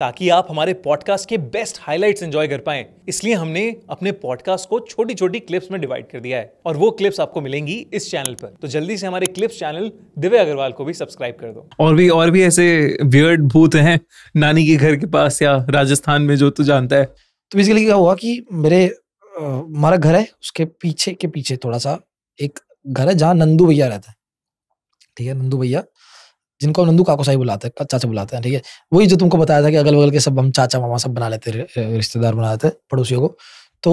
ताकि आप हमारे पॉडकास्ट के बेस्ट हाइलाइट्स एंजॉय कर पाएं इसलिए हमने अपने पॉडकास्ट को छोटी छोटी क्लिप्स में डिवाइड कर दिया है और वो क्लिप्स आपको मिलेंगी इस चैनल पर तो जल्दी से हमारे क्लिप्स चैनल दिव्य अग्रवाल को भी सब्सक्राइब कर दो और भी और भी ऐसे वियर्ड भूत हैं नानी के घर के पास या राजस्थान में जो तू जानता है तो बेसिकली क्या हुआ कि मेरे हमारा घर है उसके पीछे के पीछे थोड़ा सा एक घर है जहाँ नंदू भैया रहता है ठीक है नंदू भैया जिनको नंदू काकोसाई बुलाते हैं चाचा बुलाते हैं ठीक है वही जो तुमको बताया था कि अगल बगल के सब हम चाचा मामा सब बना लेते रिश्तेदार बना लेते पड़ोसियों को तो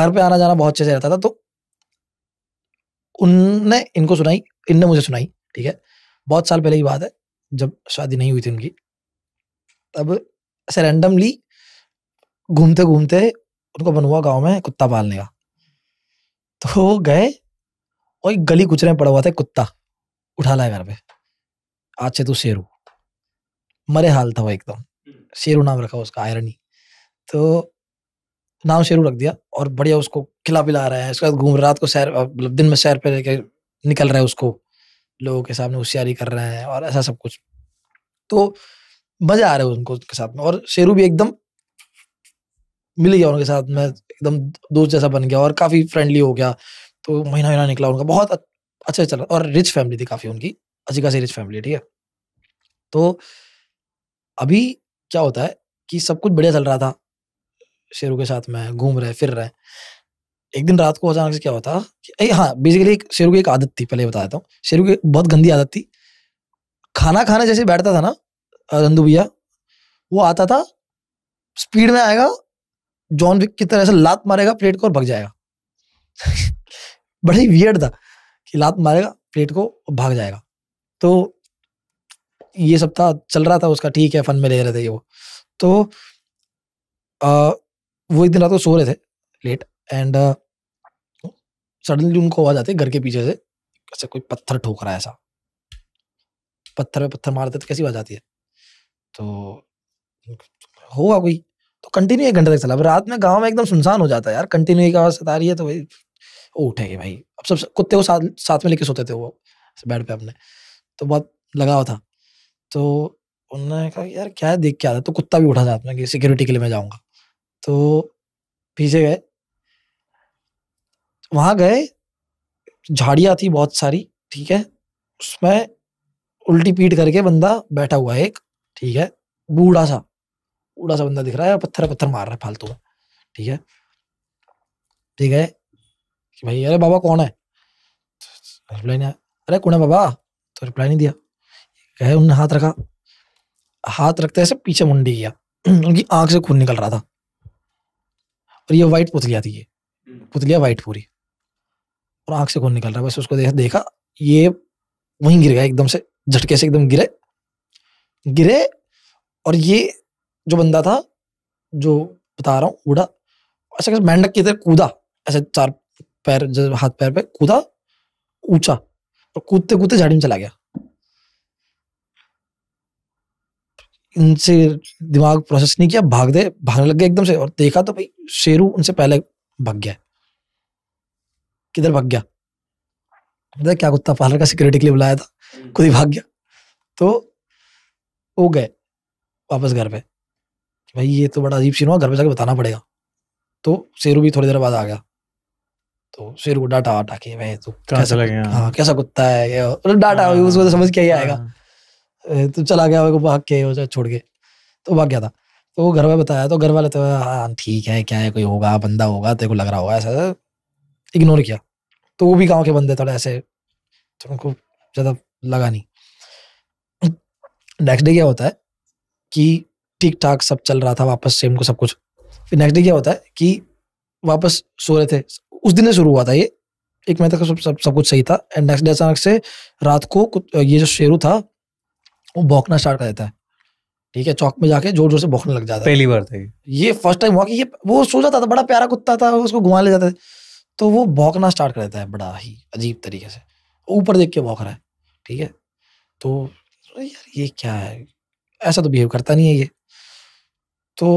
घर पे आना जाना बहुत अच्छे से रहता था तो उनने इनको सुनाई इनने मुझे सुनाई ठीक है बहुत साल पहले की बात है जब शादी नहीं हुई थी उनकी तब ऐसे रैंडमली घूमते घूमते उनको बनवा गांव में कुत्ता पालने का तो गए और एक गली कुचरे में पड़ा हुआ था कुत्ता उठा लाया घर पे आज से तू तो शेरू मरे हाल था वो एकदम हम्म. शेरू नाम रखा उसका आयरनी तो नाम शेरू रख दिया और बढ़िया उसको खिला पिला रहा है उसके बाद घूम रात को सैर मतलब दिन में सैर पे लेकर निकल रहा है उसको लोगों के सामने होशियारी कर रहे हैं और ऐसा सब कुछ तो मजा आ रहा है उनको उसके साथ में और शेरू भी एकदम मिल गया उनके साथ में एकदम दोस्त जैसा बन गया और काफी फ्रेंडली हो गया तो महीना महीना निकला उनका बहुत अच्छा चला और रिच फैमिली थी काफी उनकी अच्छी सीरीज फैमिली ठीक है तो अभी क्या होता है कि सब कुछ बढ़िया चल रहा था शेरू के साथ में घूम रहे फिर रहे एक दिन रात को अचानक से क्या होता कि हाँ बेसिकली शेरू की एक आदत थी पहले बता देता हूँ शेरू की बहुत गंदी आदत थी खाना खाने जैसे बैठता था ना रंदू भैया वो आता था स्पीड में आएगा जॉन विक की तरह से लात मारेगा प्लेट को और भाग जाएगा बड़ा ही वियर्ड था कि लात मारेगा प्लेट को और भाग जाएगा तो ये सप्ताह चल रहा था उसका ठीक है फन में ले रहे थे ये वो तो आ, वो एक दिन रात को सो रहे थे लेट एंड सडनली उनको आवाज आती है घर के पीछे से ऐसे कोई पत्थर ठोक रहा है ऐसा पत्थर पे पत्थर मारते तो कैसी आवाज आती है तो होगा कोई तो कंटिन्यू एक घंटे तक चला रात में गांव में एकदम सुनसान हो जाता है यार कंटिन्यू एक आवाज सता रही है तो भाई उठेगी भाई अब सब कुत्ते को साथ साथ में लेके सोते थे वो बेड पे अपने तो बहुत लगा हुआ था तो उन्होंने कहा यार क्या है देख के आता तो कुत्ता भी उठा था अपना सिक्योरिटी के लिए मैं जाऊँगा तो पीछे गए वहाँ गए झाड़ियाँ थी बहुत सारी ठीक है उसमें उल्टी पीट करके बंदा बैठा हुआ है एक ठीक है बूढ़ा सा बूढ़ा सा बंदा दिख रहा है पत्थर पत्थर मार रहा है फालतू में ठीक है ठीक है कि भाई अरे बाबा कौन है तो अरे कौन है बाबा तो रिप्लाई नहीं दिया कहे उनने हाथ रखा हाथ रखते ऐसे पीछे मुंडी गया उनकी आंख से खून निकल रहा था और ये वाइट पुतलिया थी ये हम्म। पुतलिया वाइट पूरी और आंख से खून निकल रहा बस उसको देखा देखा ये वहीं गिर गया एकदम से झटके से एकदम गिरे गिरे और ये जो बंदा था जो बता रहा हूँ उड़ा ऐसा मेंढक की तरह कूदा ऐसे चार पैर हाथ पैर पे कूदा ऊंचा और तो कूदते कूदते झाड़ी में चला गया इनसे दिमाग प्रोसेस नहीं किया भाग दे भागने लग गए एकदम से और देखा तो भाई शेरू उनसे पहले भाग गया किधर भाग गया पता क्या कुत्ता पार्लर का सिक्योरिटी के लिए बुलाया था खुद ही भाग गया तो वो गए वापस घर पे भाई ये तो बड़ा अजीब सीन हुआ घर पे जाके बताना पड़ेगा तो शेरू भी थोड़ी देर बाद आ गया तो फिर वो डाटा वाटा के मैं तो कैसा लगे हाँ कैसा कुत्ता है ये डाटा उसको हाँ। तो समझ के ही आएगा तो चला गया वो भाग के छोड़ के तो भाग गया था तो वो घर में बताया तो घर वाले तो हाँ ठीक है क्या है कोई होगा बंदा होगा तेरे को लग रहा होगा ऐसा इग्नोर किया तो वो भी गाँव के बंदे थोड़े ऐसे तो उनको ज़्यादा लगा नहीं नेक्स्ट डे क्या होता है कि ठीक ठाक सब चल रहा था वापस सेम को सब कुछ फिर नेक्स्ट डे क्या होता है कि वापस सो रहे थे उस दिन से शुरू हुआ था ये एक महीने तक सब सब सब कुछ सही था एंड नेक्स्ट डे अचानक से रात को ये जो शेरू था वो भौंकना स्टार्ट कर देता है ठीक है चौक में जाके जोर जोर से भौंकने लग जाता है पहली बार था ये फर्स्ट टाइम हुआ कि ये वो सो जाता था बड़ा प्यारा कुत्ता था उसको घुमा ले जाता था तो वो भौंकना स्टार्ट कर देता है बड़ा ही अजीब तरीके से ऊपर देख के भौंक रहा है ठीक है तो यार ये क्या है ऐसा तो बिहेव करता नहीं है ये तो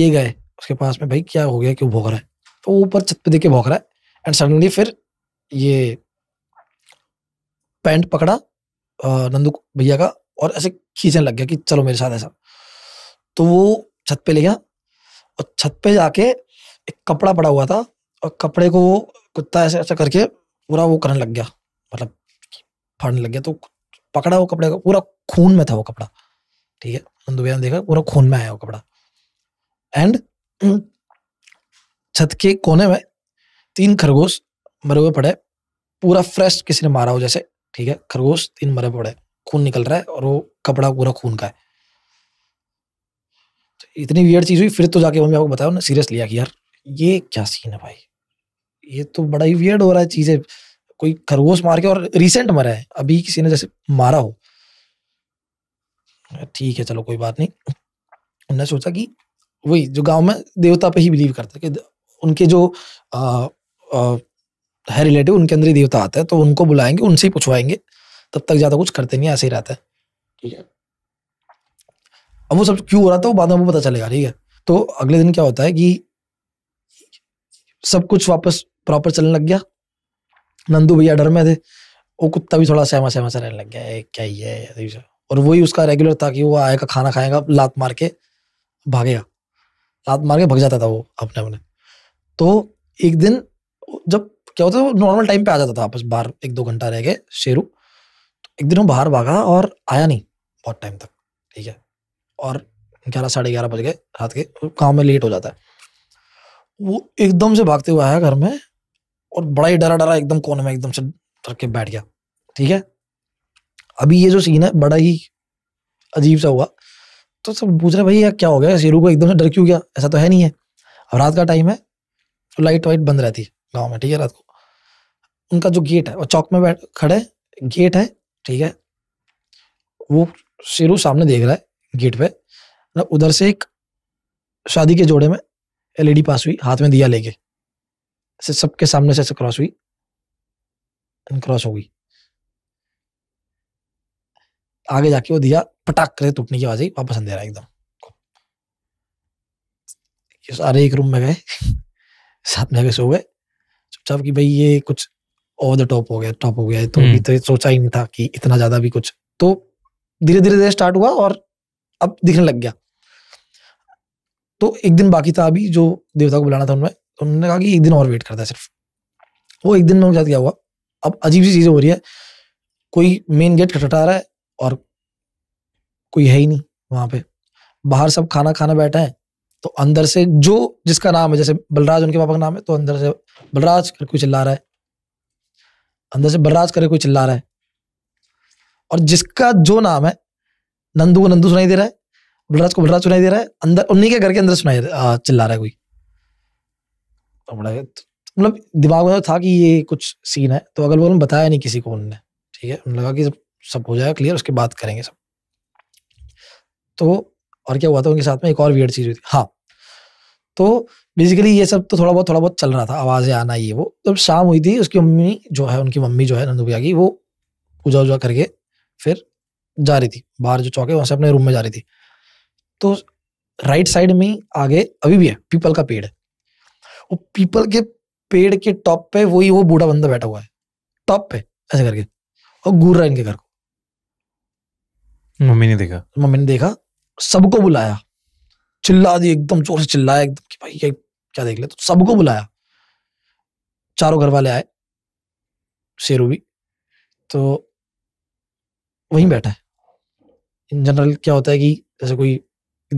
ये गए उसके पास में भाई क्या हो गया क्यों भोग रहा है तो ऊपर छत पे देखे भौंक रहा है एंड सडनली फिर ये पैंट पकड़ा नंदू भैया का और ऐसे खींचने लग गया कि चलो मेरे साथ ऐसा तो वो छत पे ले गया और छत पे जाके एक कपड़ा पड़ा हुआ था और कपड़े को वो कुत्ता ऐसे ऐसा करके पूरा वो करने लग गया मतलब फाड़ने लग गया तो पकड़ा वो कपड़े का पूरा खून में था वो कपड़ा ठीक है नंदू भैया ने देखा पूरा खून में आया वो कपड़ा एंड छत के कोने में तीन खरगोश मरे हुए पड़े पूरा फ्रेश किसी ने मारा हो जैसे ठीक है खरगोश तीन मरे पड़े खून निकल रहा है और वो कपड़ा पूरा खून का है तो इतनी वियर चीज हुई फिर तो जाके मम्मी आपको बताया उन्होंने सीरियस लिया कि यार ये क्या सीन है भाई ये तो बड़ा ही वियर्ड हो रहा है चीजें कोई खरगोश मार के और रिसेंट मरा है अभी किसी ने जैसे मारा हो ठीक है चलो कोई बात नहीं उन्होंने सोचा कि वही जो गांव में देवता पे ही बिलीव करते कि उनके जो आ, आ, है रिलेटिव उनके अंदर ही देवता आते हैं तो उनको बुलाएंगे उनसे ही पूछवाएंगे तब तक ज़्यादा कुछ करते नहीं ऐसे ही रहता है ठीक है अब वो सब क्यों हो रहा था वो बाद में पता चलेगा ठीक है तो अगले दिन क्या होता है कि सब कुछ वापस प्रॉपर चलने लग गया नंदू भैया डर में थे वो कुत्ता भी थोड़ा सहमा सहमा सा रहने लग गया क्या ही है और वही उसका रेगुलर था कि वो आएगा खाना खाएगा लात मार के भागेगा लात मार के भग जाता था वो अपने अपने तो एक दिन जब क्या होता था नॉर्मल टाइम पे आ जाता था आपस बाहर एक दो घंटा रह गए शेरू तो एक दिन वो बाहर भागा और आया नहीं बहुत टाइम तक ठीक है और ग्यारह साढ़े ग्यारह बज गए रात के काम में लेट हो जाता है वो एकदम से भागते हुए आया घर में और बड़ा ही डरा डरा एकदम कोने में एकदम से डर के बैठ गया ठीक है अभी ये जो सीन है बड़ा ही अजीब सा हुआ तो सब पूछ रहे भाई यार क्या हो गया शेरू को एकदम से डर क्यों गया ऐसा तो है नहीं है अब रात का टाइम है लाइट वाइट बंद रहती है गाँव में ठीक है रात को उनका जो गेट है वो चौक में बैठ खड़े गेट है ठीक है वो शेरू सामने देख रहा है गेट पे ना मतलब उधर से एक शादी के जोड़े में एलईडी e पास हुई हाथ में दिया लेके ऐसे सबके सामने से ऐसे क्रॉस हुई क्रॉस हो गई आगे जाके वो दिया पटाक करे टूटने की आवाज आई वापस अंधेरा एकदम सारे एक रूम में गए साथ में आगे सो गए चुपचाप कि भाई ये कुछ ओवर द टॉप हो गया टॉप हो गया तो हम्म। अभी तो सोचा ही नहीं था कि इतना ज्यादा भी कुछ तो धीरे धीरे धीरे स्टार्ट हुआ और अब दिखने लग गया तो एक दिन बाकी था अभी जो देवता को बुलाना था उन्होंने तो उन्होंने कहा कि एक दिन और वेट करता है सिर्फ वो एक दिन में उनके साथ क्या हुआ अब अजीब सी चीजें हो रही है कोई मेन गेट खटखटा रहा है और कोई है ही नहीं वहां पे बाहर सब खाना खाना बैठा है तो अंदर से जो जिसका नाम है जैसे बलराज उनके पापा का नाम है तो अंदर से बलराज कर कोई चिल्ला रहा है अंदर से बलराज करे कोई चिल्ला रहा है और जिसका जो नाम है नंदू को नंदू सुनाई दे रहा है बलराज को बलराज सुनाई दे रहा है अंदर उन्हीं के घर के अंदर सुनाई चिल्ला रहा है कोई तो बड़ा तो मतलब दिमाग में तो था कि ये कुछ सीन है तो अगल बगल में बताया नहीं किसी को उनने ठीक है उन्होंने लगा कि सब हो जाएगा क्लियर उसके बाद करेंगे सब तो और क्या हुआ था उनके साथ में एक और वियर चीज़ हुई थी हाँ तो बेसिकली ये सब तो थोड़ा बहुत थोड़ा बहुत चल रहा था आवाज़ें आना ये वो जब तो शाम हुई थी उसकी मम्मी जो है उनकी मम्मी जो है नंदू भैया की वो पूजा उजा करके फिर जा रही थी बाहर जो चौके वहां से अपने रूम में जा रही थी तो राइट साइड में आगे अभी भी है पीपल का पेड़ वो पीपल के पेड़ के टॉप पे वही वो बूढ़ा बंदा बैठा हुआ है टॉप पे ऐसे करके और घूर रहा है इनके घर को मम्मी ने देखा मम्मी ने देखा सबको बुलाया चिल्ला दी एकदम जोर से चिल्लाया एकदम कि भाई ये क्या देख ले तो सबको बुलाया चारों घर वाले आए शेरू भी तो वहीं बैठा है इन जनरल क्या होता है कि जैसे कोई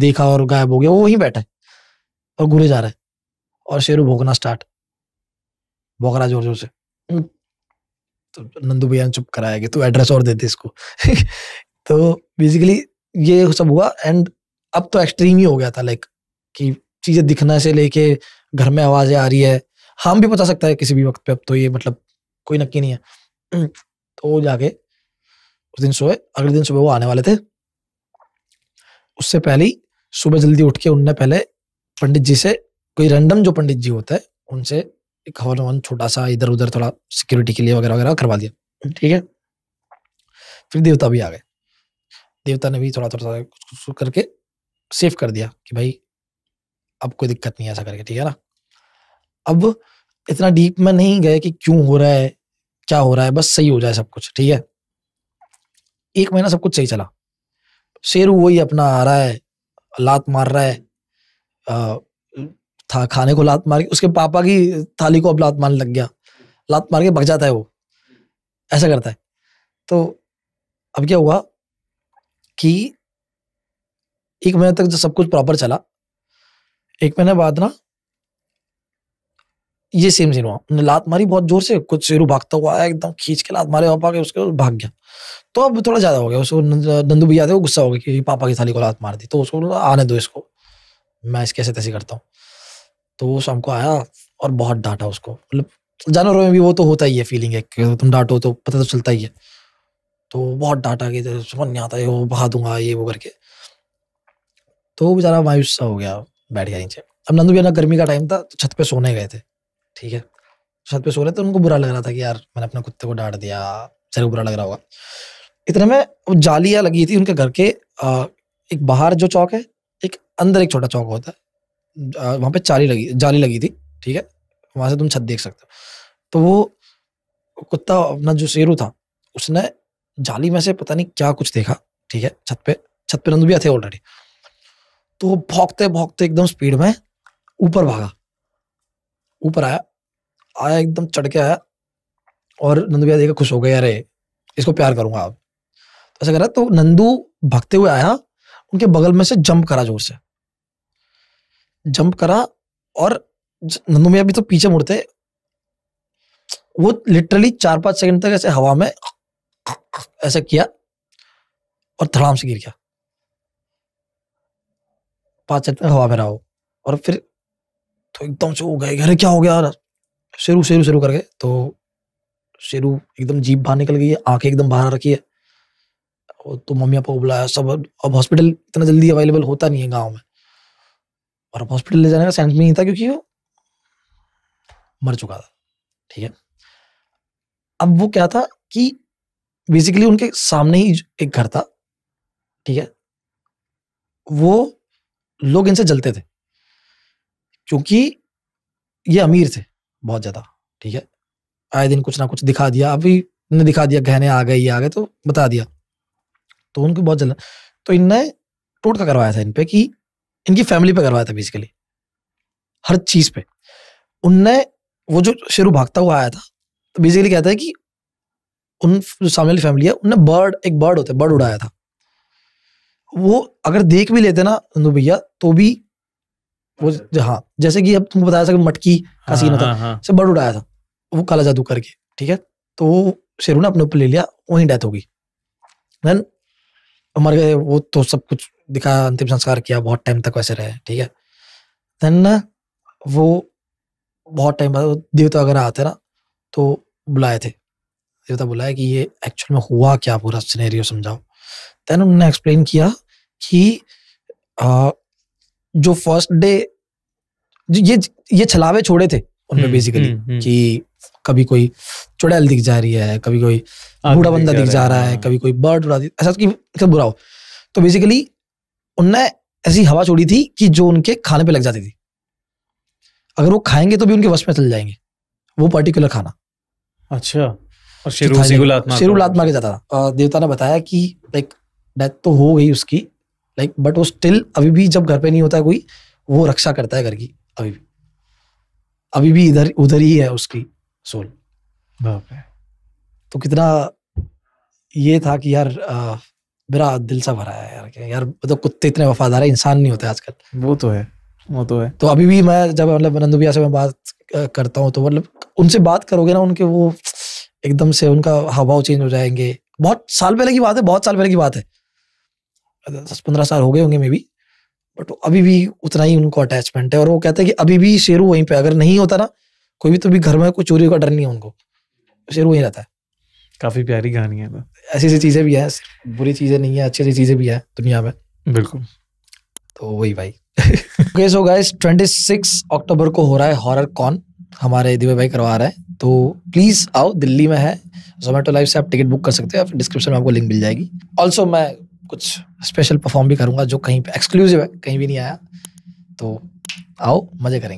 देखा और गायब हो गया वो वहीं बैठा है और घूरे जा रहा है और शेरू भोगना स्टार्ट भोग रहा जोर जोर से हम्म, तो नंदू भैया ने चुप कराया कि तू एड्रेस और दे दे इसको तो बेसिकली ये सब हुआ एंड अब तो एक्सट्रीम ही हो गया था लाइक कि चीजें दिखने से लेके घर में आवाजें आ रही है हम भी बता सकता है किसी भी वक्त पे अब तो ये मतलब कोई नक्की नहीं है तो जाके उस दिन सोए अगले दिन सुबह वो आने वाले थे उससे पहले सुबह जल्दी उठ के उनने पहले पंडित जी से कोई रैंडम जो पंडित जी होता है उनसे एक हवन हवन छोटा सा इधर उधर थोड़ा सिक्योरिटी के लिए वगैरह वगैरह करवा दिया ठीक है फिर देवता भी आ गए देवता ने भी थोड़ा थोड़ा सा करके सेफ कर दिया कि भाई अब कोई दिक्कत नहीं है ऐसा करके ठीक है ना अब इतना डीप में नहीं गए कि क्यों हो रहा है क्या हो रहा है बस सही हो जाए सब कुछ ठीक है एक महीना सब कुछ सही चला शेरू वही अपना आ रहा है लात मार रहा है था खाने को लात मार के उसके पापा की थाली को अब लात मारने लग गया लात मार के भग जाता है वो ऐसा करता है तो अब क्या हुआ कि एक महीने तक जो सब कुछ प्रॉपर चला एक महीने बाद ना ये सेम सीन हुआ लात मारी बहुत जोर से कुछ शेरू भागता हुआ आया एकदम खींच के लात मारे पापा के उसके भाग गया तो अब थोड़ा ज्यादा हो गया उसको नंदू भैया थे वो गुस्सा हो गया कि पापा की थाली को लात मार दी तो उसको आने दो इसको मैं इसके ऐसे तैसे करता हूँ तो वो शाम को आया और बहुत डांटा उसको मतलब जानवरों में भी वो तो होता ही है फीलिंग है तुम डांटो तो पता तो चलता ही है तो बहुत डांटा कि समझ नहीं आता ये वो बहा दूंगा ये वो करके तो वो बेचारा मायूस सा हो गया बैठ गया नीचे अब नंदू भैया गर्मी का टाइम था तो छत पे सोने गए थे ठीक है छत पे सो रहे थे उनको बुरा लग रहा था कि यार मैंने अपने कुत्ते को डांट दिया सर बुरा लग रहा होगा इतने में वो जालियाँ लगी थी उनके घर के एक बाहर जो चौक है एक अंदर एक छोटा चौक होता है वहाँ पे चाली लगी जाली लगी थी ठीक है वहाँ से तुम छत देख सकते हो तो वो कुत्ता अपना जो शेरू था उसने जाली में से पता नहीं क्या कुछ देखा ठीक है छत पे छत पे नंदू भी थे ऑलरेडी तो भौंकते भौंकते एकदम स्पीड में ऊपर भागा ऊपर आया आया एकदम चढ़ के आया और नंदू भैया देखा खुश हो गया अरे इसको प्यार करूंगा आप तो ऐसा करा तो नंदू भागते हुए आया उनके बगल में से जंप करा जोर से जंप करा और नंदू भैया भी तो पीछे मुड़ते वो लिटरली चार पांच सेकंड तक ऐसे हवा में ऐसा किया और धड़ाम से गिर गया पांच सेकंड हवा में रहा हो और फिर तो एकदम से हो गए अरे क्या हो गया शेरू शेरू शेरू करके तो शेरू एकदम जीप बाहर निकल गई है आंखें एकदम बाहर रखी है और तो मम्मी पापा को बुलाया सब अब हॉस्पिटल इतना जल्दी अवेलेबल होता नहीं है गाँव में और अब हॉस्पिटल ले जाने का सेंस भी नहीं था क्योंकि वो मर चुका था ठीक है अब वो क्या था कि बेसिकली उनके सामने ही एक घर था ठीक है वो लोग इनसे जलते थे क्योंकि ये अमीर थे बहुत ज्यादा ठीक है आए दिन कुछ ना कुछ दिखा दिया अभी ने दिखा दिया गहने आ गए ये आ गए तो बता दिया तो उनको बहुत जलन तो इनने टोटका करवाया था इन पे कि इनकी फैमिली पे करवाया था बेसिकली हर चीज पे उनने वो जो शेरू भागता हुआ आया था तो बेसिकली कहता है कि उन जो सामने वाली फैमिली है उनने बर्ड एक बर्ड होता है बर्ड उड़ाया था वो अगर देख भी लेते ना नंदू भैया तो भी वो हाँ, हाँ जैसे कि अब तुमको बताया था कि मटकी का सीन हाँ, होता है हाँ, से बर्ड उड़ाया था वो काला जादू करके ठीक है तो वो शेरू ने अपने ऊपर ले लिया वहीं डेथ हो गई देन मर गए वो तो सब कुछ दिखा अंतिम संस्कार किया बहुत टाइम तक वैसे रहे ठीक है देन वो बहुत टाइम बाद देवता तो वगैरह आते ना तो बुलाए थे देवता बोला है कि ये एक्चुअल में हुआ क्या पूरा सिनेरियो समझाओ देन उन्होंने एक्सप्लेन किया कि आ, जो फर्स्ट डे ये ये छलावे छोड़े थे उनमें बेसिकली हम्म, हम्म, हम्म। कि कभी कोई चुड़ैल दिख जा रही है कभी कोई बूढ़ा बंदा दिख जा रहा है हाँ। कभी कोई बर्ड उड़ा ऐसा कि सब बुरा हो तो बेसिकली उनने ऐसी हवा छोड़ी थी कि जो उनके खाने पे लग जाती थी अगर वो खाएंगे तो भी उनके वश में चल जाएंगे वो पर्टिकुलर खाना अच्छा और शेरुल आत्मा के जाता था देवता ने बताया कि लाइक डेथ तो हो गई उसकी लाइक बट वो स्टिल अभी भी जब घर पे नहीं होता कोई वो रक्षा करता है घर की अभी भी अभी भी इधर उधर ही है उसकी सोल तो कितना ये था कि यार मेरा दिल सा भरा है यार यार मतलब तो कुत्ते इतने वफादार है इंसान नहीं होते आजकल वो तो है वो तो है तो अभी भी मैं जब मतलब नंदुबिया से मैं बात करता हूँ तो मतलब उनसे बात करोगे ना उनके वो एकदम से उनका हाव भाव चेंज हो जाएंगे बहुत साल पहले की बात है बहुत साल पहले की बात है दस पंद्रह साल हो गए होंगे मे बी बट अभी भी उतना ही उनको अटैचमेंट है और वो कहते हैं कि अभी भी शेरू वहीं पे अगर नहीं होता ना कोई भी तो भी घर में कोई चोरी का डर नहीं है उनको शेरू वहीं रहता है काफी प्यारी कहानी है ऐसी ऐसी चीजें भी है बुरी चीजें नहीं है अच्छी अच्छी चीजें भी है दुनिया में बिल्कुल तो वही भाई ओके सो गाइस 26 अक्टूबर को हो रहा है हॉरर कॉन हमारे दिव्य भाई करवा रहे हैं तो प्लीज़ आओ दिल्ली में है जोमेटो लाइव से आप टिकट बुक कर सकते हो डिस्क्रिप्शन में आपको लिंक मिल जाएगी ऑल्सो मैं कुछ स्पेशल परफॉर्म भी करूँगा जो कहीं पे एक्सक्लूसिव है कहीं भी नहीं आया तो आओ मज़े करेंगे